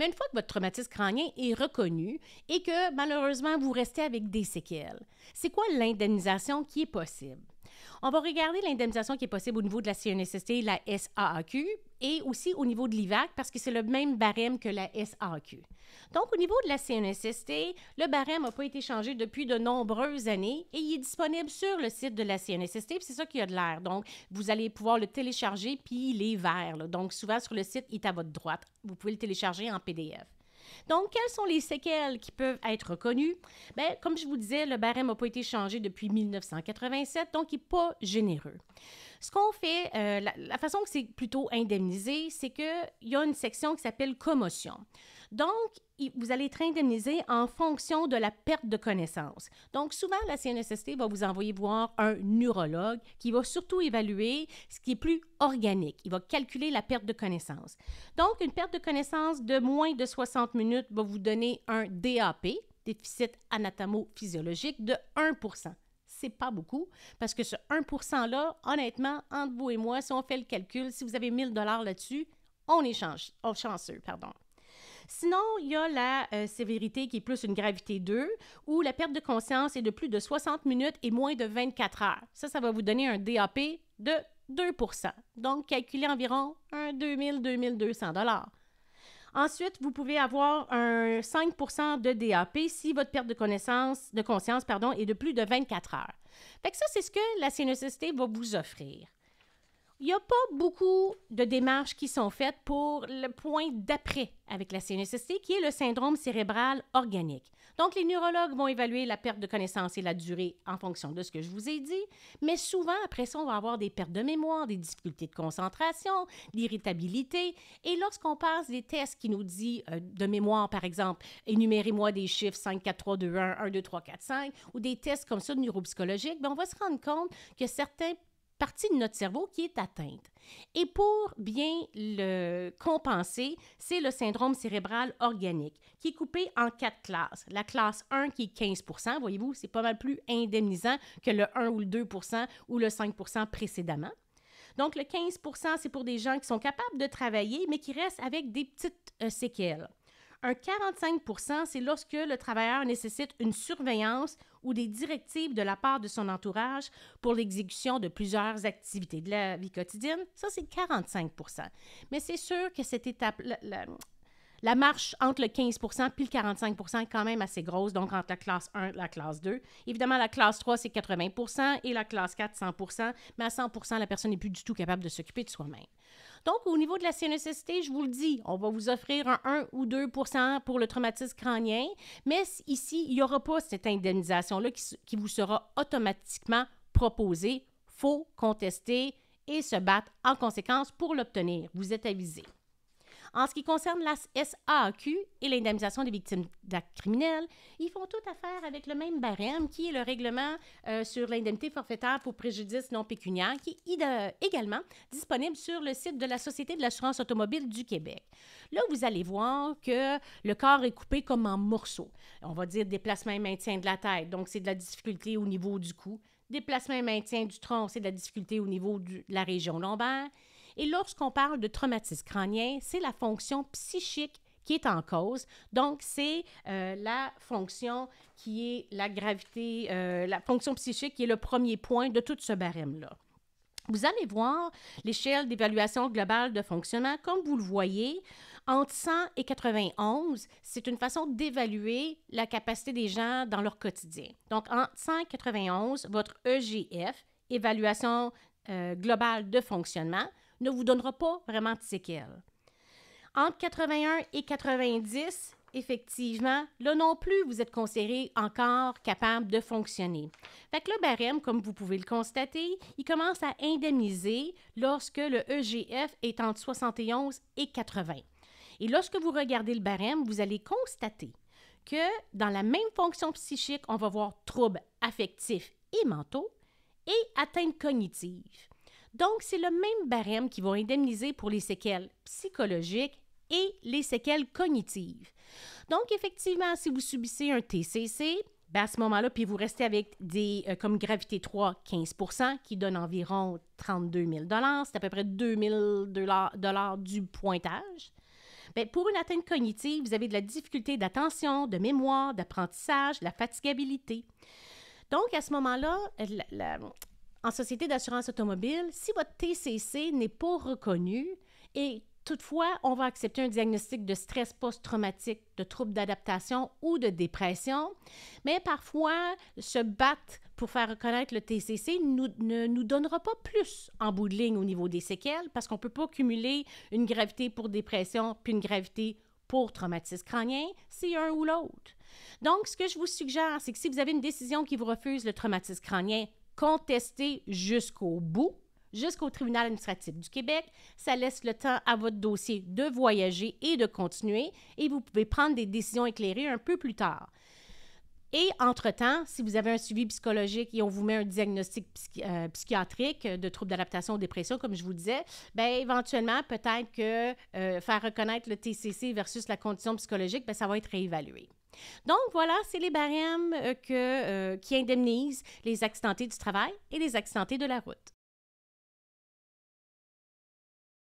Mais une fois que votre traumatisme crânien est reconnu et que malheureusement vous restez avec des séquelles, c'est quoi l'indemnisation qui est possible? On va regarder l'indemnisation qui est possible au niveau de la CNSST et la SAAQ, et aussi au niveau de l'IVAC parce que c'est le même barème que la SAQ. Donc, au niveau de la CNSST, le barème n'a pas été changé depuis de nombreuses années et il est disponible sur le site de la CNSST, c'est ça qui a de l'air. Donc, vous allez pouvoir le télécharger, puis il est vert. Donc, souvent sur le site, il est à votre droite. Vous pouvez le télécharger en PDF. Donc, quelles sont les séquelles qui peuvent être reconnues? Bien, comme je vous disais, le barème n'a pas été changé depuis 1987, donc il n'est pas généreux. Ce qu'on fait, euh, la, façon que c'est plutôt indemnisé, c'est qu'il y a une section qui s'appelle commotion. Donc, vous allez être indemnisé en fonction de la perte de connaissance. Donc, souvent, la CNSST va vous envoyer voir un neurologue qui va surtout évaluer ce qui est plus organique. Il va calculer la perte de connaissance. Donc, une perte de connaissance de moins de 60 minutes va vous donner un DAP, déficit anatomo-physiologique, de 1 c'est pas beaucoup parce que ce 1 là, honnêtement, entre vous et moi, si on fait le calcul, si vous avez 1000 dollars là-dessus, on est chanceux, chanceux pardon. Sinon, il y a la euh, sévérité qui est plus une gravité 2, où la perte de conscience est de plus de 60 minutes et moins de 24 heures. Ça, ça va vous donner un DAP de 2 donc calculez environ un 000, 2200 dollars. Ensuite, vous pouvez avoir un 5 de DAP si votre perte de connaissance, de conscience pardon, est de plus de 24 heures. Fait ça, c'est ce que la sénocité va vous offrir il n'y a pas beaucoup de démarches qui sont faites pour le point d'après avec la CNSST, qui est le syndrome cérébral organique. Donc, les neurologues vont évaluer la perte de connaissance et la durée en fonction de ce que je vous ai dit, mais souvent, après ça, on va avoir des pertes de mémoire, des difficultés de concentration, l'irritabilité. Et lorsqu'on passe des tests qui nous disent euh, de mémoire, par exemple, énumérez-moi des chiffres 5, 4, 3, 2, 1, 1, 2, 3, 4, 5, ou des tests comme ça de neuropsychologique, ben, on va se rendre compte que certains partie de notre cerveau qui est atteinte. Et pour bien le compenser, c'est le syndrome cérébral organique qui est coupé en quatre classes. La classe 1 qui est 15 voyez-vous, c'est pas mal plus indemnisant que le 1 ou le 2 ou le 5 précédemment. Donc le 15 c'est pour des gens qui sont capables de travailler mais qui restent avec des petites euh, séquelles. Un 45 c'est lorsque le travailleur nécessite une surveillance ou des directives de la part de son entourage pour l'exécution de plusieurs activités de la vie quotidienne. Ça, c'est 45 Mais c'est sûr que cette étape, la marche entre le 15 puis le 45 est quand même assez grosse, donc entre la classe 1 et la classe 2. Évidemment, la classe 3, c'est 80 et la classe 4, 100 mais à 100 la personne n'est plus du tout capable de s'occuper de soi-même. Donc, au niveau de la CNSST, je vous le dis, on va vous offrir un 1 ou 2 pour le traumatisme crânien, mais ici, il n'y aura pas cette indemnisation-là qui, vous sera automatiquement proposée. faut contester et se battre en conséquence pour l'obtenir. Vous êtes avisé. En ce qui concerne la SAQ et l'indemnisation des victimes d'actes criminels, ils font tout affaire avec le même barème qui est le règlement euh, sur l'indemnité forfaitaire pour préjudice non pécuniaire qui est euh, également disponible sur le site de la Société de l'assurance automobile du Québec. Là, vous allez voir que le corps est coupé comme en morceaux. On va dire déplacement et maintien de la tête, donc c'est de la difficulté au niveau du cou. Déplacement et maintien du tronc, c'est de la difficulté au niveau de la région lombaire et lorsqu'on parle de traumatisme crânien, c'est la fonction psychique qui est en cause. Donc, c'est euh, la fonction qui est la gravité, euh, la fonction psychique qui est le premier point de tout ce barème-là. Vous allez voir l'échelle d'évaluation globale de fonctionnement, comme vous le voyez, entre 100 et 91, c'est une façon d'évaluer la capacité des gens dans leur quotidien. Donc, entre 100 votre EGF, évaluation euh, globale de fonctionnement, ne vous donnera pas vraiment de séquelles. Entre 81 et 90, effectivement, là non plus, vous êtes considéré encore capable de fonctionner. Fait que le barème, comme vous pouvez le constater, il commence à indemniser lorsque le EGF est entre 71 et 80. Et lorsque vous regardez le barème, vous allez constater que dans la même fonction psychique, on va voir troubles affectifs et mentaux et atteintes cognitives. Donc, c'est le même barème qui va indemniser pour les séquelles psychologiques et les séquelles cognitives. Donc, effectivement, si vous subissez un TCC, ben, à ce moment-là, puis vous restez avec des, euh, comme gravité 3, 15 qui donne environ 32 000 c'est à peu près 2 000 du pointage. Bien, pour une atteinte cognitive, vous avez de la difficulté d'attention, de mémoire, d'apprentissage, la fatigabilité. Donc, à ce moment-là, la, en société d'assurance automobile si votre TCC n'est pas reconnu et toutefois, on va accepter un diagnostic de stress post-traumatique, de troubles d'adaptation ou de dépression, mais parfois, se battre pour faire reconnaître le TCC ne nous donnera pas plus en bout de ligne au niveau des séquelles parce qu'on ne peut pas cumuler une gravité pour dépression puis une gravité pour traumatisme crânien, c'est un ou l'autre. Donc, ce que je vous suggère, c'est que si vous avez une décision qui vous refuse le traumatisme crânien, Contester jusqu'au bout, jusqu'au tribunal administratif du Québec. Ça laisse le temps à votre dossier de voyager et de continuer et vous pouvez prendre des décisions éclairées un peu plus tard. Et entre-temps, si vous avez un suivi psychologique et on vous met un diagnostic euh, psychiatrique de troubles d'adaptation ou dépression, comme je vous disais, ben éventuellement, peut-être que euh, faire reconnaître le TCC versus la condition psychologique, bien, ça va être réévalué. Donc voilà, c'est les barèmes euh, euh, qui indemnisent les accidentés du travail et les accidentés de la route.